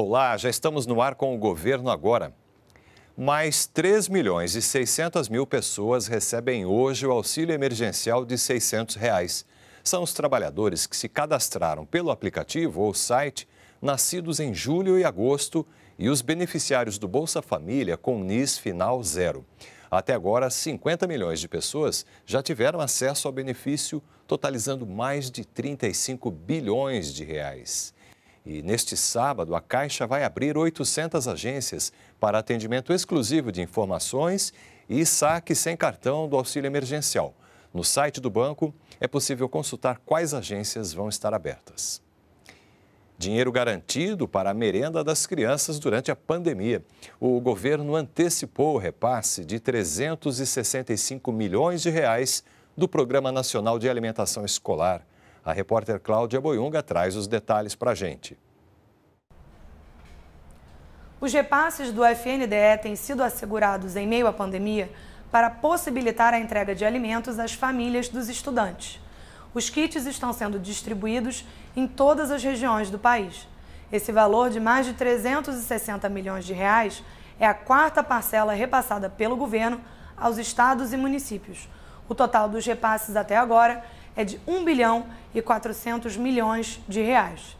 Olá, já estamos no ar com o governo agora. Mais 3 milhões e 600 mil pessoas recebem hoje o auxílio emergencial de 600 reais. São os trabalhadores que se cadastraram pelo aplicativo ou site, nascidos em julho e agosto, e os beneficiários do Bolsa Família com NIS final zero. Até agora, 50 milhões de pessoas já tiveram acesso ao benefício, totalizando mais de 35 bilhões de reais. E neste sábado, a Caixa vai abrir 800 agências para atendimento exclusivo de informações e saque sem cartão do auxílio emergencial. No site do banco é possível consultar quais agências vão estar abertas. Dinheiro garantido para a merenda das crianças durante a pandemia. O governo antecipou o repasse de 365 milhões de reais do Programa Nacional de Alimentação Escolar a repórter Cláudia Boiunga traz os detalhes para a gente. Os repasses do FNDE têm sido assegurados em meio à pandemia para possibilitar a entrega de alimentos às famílias dos estudantes. Os kits estão sendo distribuídos em todas as regiões do país. Esse valor de mais de 360 milhões de reais é a quarta parcela repassada pelo governo aos estados e municípios. O total dos repasses até agora é de 1 bilhão e 400 milhões de reais.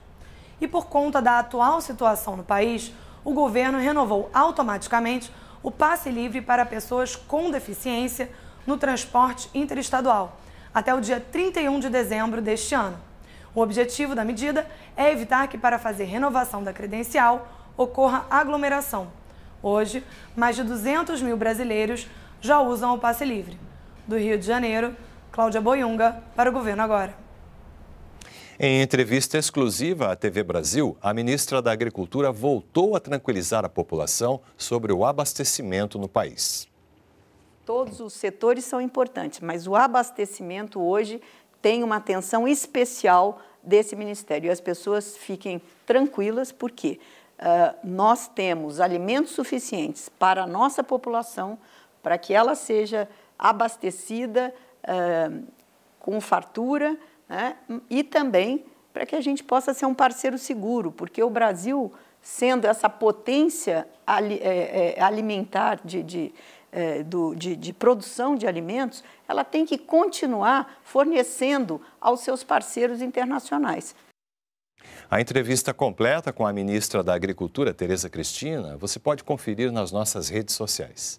E por conta da atual situação no país, o governo renovou automaticamente o passe livre para pessoas com deficiência no transporte interestadual até o dia 31 de dezembro deste ano. O objetivo da medida é evitar que, para fazer renovação da credencial, ocorra aglomeração. Hoje, mais de 200 mil brasileiros já usam o passe livre. Do Rio de Janeiro, Cláudia Boyunga, para o Governo Agora. Em entrevista exclusiva à TV Brasil, a ministra da Agricultura voltou a tranquilizar a população sobre o abastecimento no país. Todos os setores são importantes, mas o abastecimento hoje tem uma atenção especial desse ministério. E as pessoas fiquem tranquilas, porque uh, nós temos alimentos suficientes para a nossa população, para que ela seja abastecida uh, com fartura né? e também para que a gente possa ser um parceiro seguro, porque o Brasil, sendo essa potência ali, é, é, alimentar de, de é, do, de, de, produção de alimentos, ela tem que continuar fornecendo aos seus parceiros internacionais. A entrevista completa com a ministra da Agricultura, Tereza Cristina, você pode conferir nas nossas redes sociais.